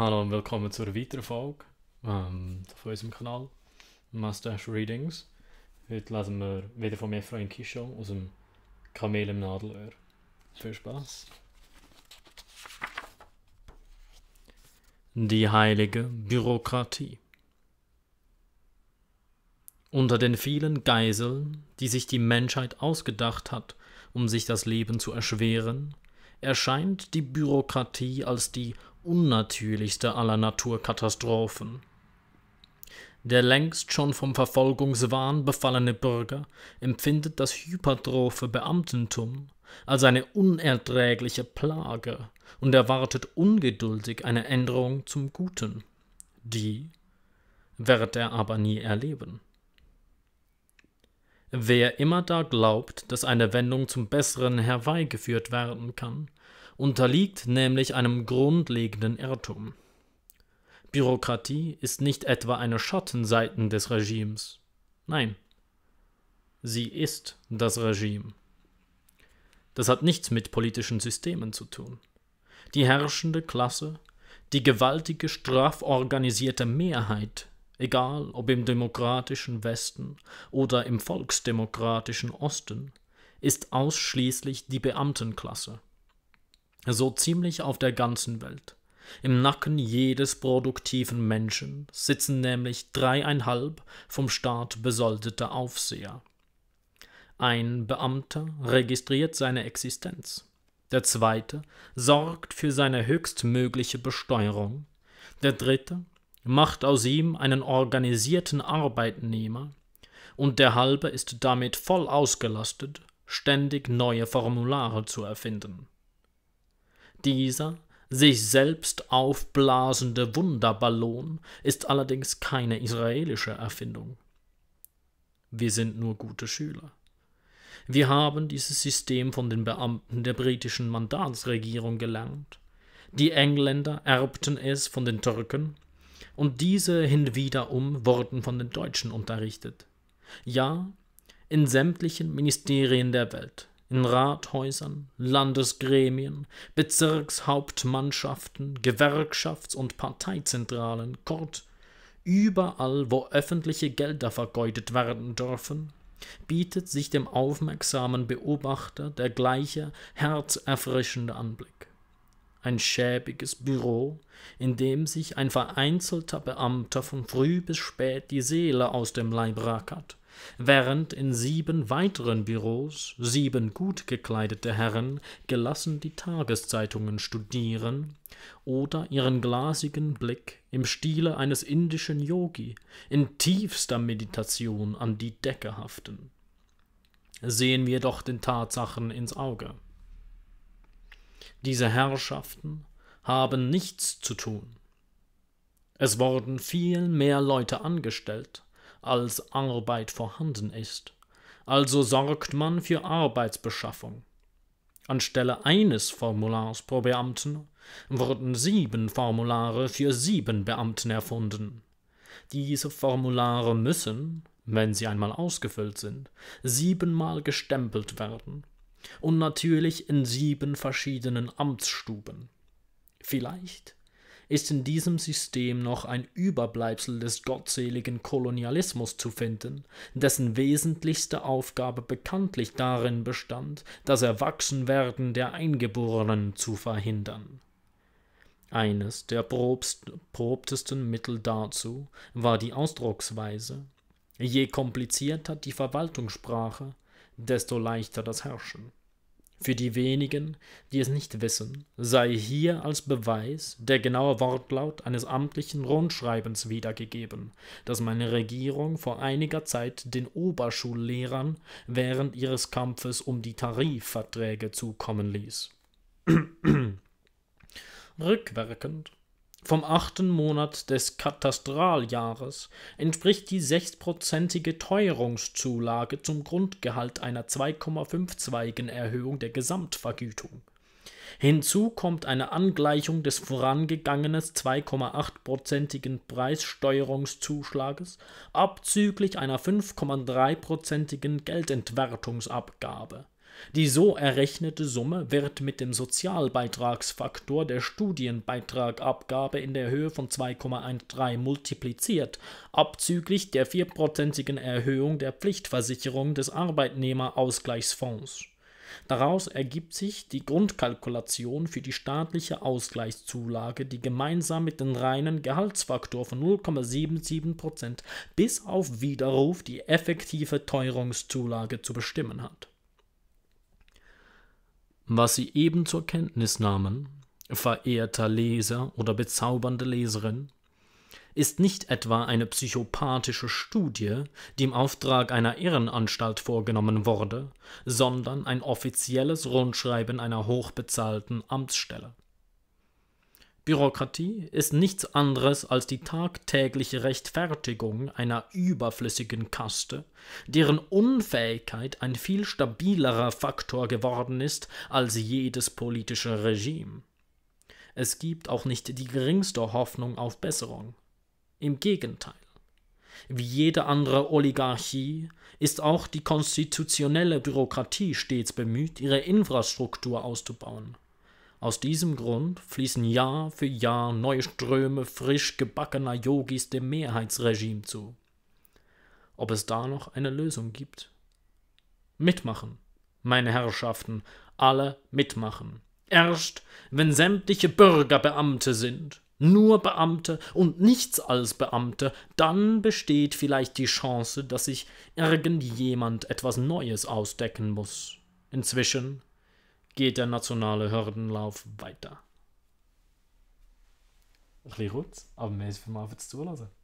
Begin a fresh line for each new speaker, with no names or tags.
Hallo und willkommen zur weiteren Folge ähm, auf unserem Kanal Mustache Readings. Heute lesen wir wieder von mir Efrain Kishon aus dem Kamel im Nadelöhr. Viel Spaß! Die heilige Bürokratie. Unter den vielen Geiseln, die sich die Menschheit ausgedacht hat, um sich das Leben zu erschweren, erscheint die Bürokratie als die unnatürlichste aller Naturkatastrophen. Der längst schon vom Verfolgungswahn befallene Bürger empfindet das hypertrophe Beamtentum als eine unerträgliche Plage und erwartet ungeduldig eine Änderung zum Guten. Die wird er aber nie erleben. Wer immer da glaubt, dass eine Wendung zum Besseren herbeigeführt werden kann, unterliegt nämlich einem grundlegenden Irrtum. Bürokratie ist nicht etwa eine Schattenseite des Regimes. Nein. Sie ist das Regime. Das hat nichts mit politischen Systemen zu tun. Die herrschende Klasse, die gewaltige straff organisierte Mehrheit, egal ob im demokratischen Westen oder im volksdemokratischen Osten, ist ausschließlich die Beamtenklasse so ziemlich auf der ganzen Welt. Im Nacken jedes produktiven Menschen sitzen nämlich dreieinhalb vom Staat besoldete Aufseher. Ein Beamter registriert seine Existenz, der zweite sorgt für seine höchstmögliche Besteuerung, der dritte macht aus ihm einen organisierten Arbeitnehmer, und der halbe ist damit voll ausgelastet, ständig neue Formulare zu erfinden. Dieser sich selbst aufblasende Wunderballon ist allerdings keine israelische Erfindung. Wir sind nur gute Schüler. Wir haben dieses System von den Beamten der britischen Mandatsregierung gelernt. Die Engländer erbten es von den Türken, und diese hinwiederum wurden von den Deutschen unterrichtet. Ja, in sämtlichen Ministerien der Welt in Rathäusern, Landesgremien, Bezirkshauptmannschaften, Gewerkschafts- und Parteizentralen, kurz überall, wo öffentliche Gelder vergeudet werden dürfen, bietet sich dem aufmerksamen Beobachter der gleiche herzerfrischende Anblick. Ein schäbiges Büro, in dem sich ein vereinzelter Beamter von früh bis spät die Seele aus dem Leib rackert während in sieben weiteren Büros sieben gut gekleidete Herren gelassen die Tageszeitungen studieren oder ihren glasigen Blick im Stile eines indischen Yogi in tiefster Meditation an die Decke haften. Sehen wir doch den Tatsachen ins Auge. Diese Herrschaften haben nichts zu tun. Es wurden viel mehr Leute angestellt, als Arbeit vorhanden ist. Also sorgt man für Arbeitsbeschaffung. Anstelle eines Formulars pro Beamten wurden sieben Formulare für sieben Beamten erfunden. Diese Formulare müssen, wenn sie einmal ausgefüllt sind, siebenmal gestempelt werden. Und natürlich in sieben verschiedenen Amtsstuben. Vielleicht ist in diesem System noch ein Überbleibsel des gottseligen Kolonialismus zu finden, dessen wesentlichste Aufgabe bekanntlich darin bestand, das Erwachsenwerden der Eingeborenen zu verhindern. Eines der probtesten Mittel dazu war die Ausdrucksweise. Je komplizierter die Verwaltungssprache, desto leichter das Herrschen. Für die wenigen, die es nicht wissen, sei hier als Beweis der genaue Wortlaut eines amtlichen Rundschreibens wiedergegeben, das meine Regierung vor einiger Zeit den Oberschullehrern während ihres Kampfes um die Tarifverträge zukommen ließ. Rückwirkend vom achten Monat des Katastraljahres entspricht die sechsprozentige Teuerungszulage zum Grundgehalt einer 252 zweigen Erhöhung der Gesamtvergütung. Hinzu kommt eine Angleichung des vorangegangenen 2,8%igen Preissteuerungszuschlages abzüglich einer 5,3-prozentigen Geldentwertungsabgabe die so errechnete Summe wird mit dem Sozialbeitragsfaktor der Studienbeitragabgabe in der Höhe von 2,13 multipliziert, abzüglich der vierprozentigen Erhöhung der Pflichtversicherung des Arbeitnehmerausgleichsfonds. Daraus ergibt sich die Grundkalkulation für die staatliche Ausgleichszulage, die gemeinsam mit dem reinen Gehaltsfaktor von 0,77% bis auf Widerruf die effektive Teuerungszulage zu bestimmen hat was Sie eben zur Kenntnis nahmen, verehrter Leser oder bezaubernde Leserin, ist nicht etwa eine psychopathische Studie, die im Auftrag einer Irrenanstalt vorgenommen wurde, sondern ein offizielles Rundschreiben einer hochbezahlten Amtsstelle. Bürokratie ist nichts anderes als die tagtägliche Rechtfertigung einer überflüssigen Kaste, deren Unfähigkeit ein viel stabilerer Faktor geworden ist als jedes politische Regime. Es gibt auch nicht die geringste Hoffnung auf Besserung. Im Gegenteil. Wie jede andere Oligarchie ist auch die konstitutionelle Bürokratie stets bemüht, ihre Infrastruktur auszubauen. Aus diesem Grund fließen Jahr für Jahr neue Ströme frisch gebackener Yogis dem Mehrheitsregime zu. Ob es da noch eine Lösung gibt? Mitmachen, meine Herrschaften, alle mitmachen. Erst, wenn sämtliche Bürger Beamte sind, nur Beamte und nichts als Beamte, dann besteht vielleicht die Chance, dass sich irgendjemand etwas Neues ausdecken muss. Inzwischen geht der nationale Hürdenlauf weiter. Ein bisschen kurz, aber mehr ist für mich zu zulassen.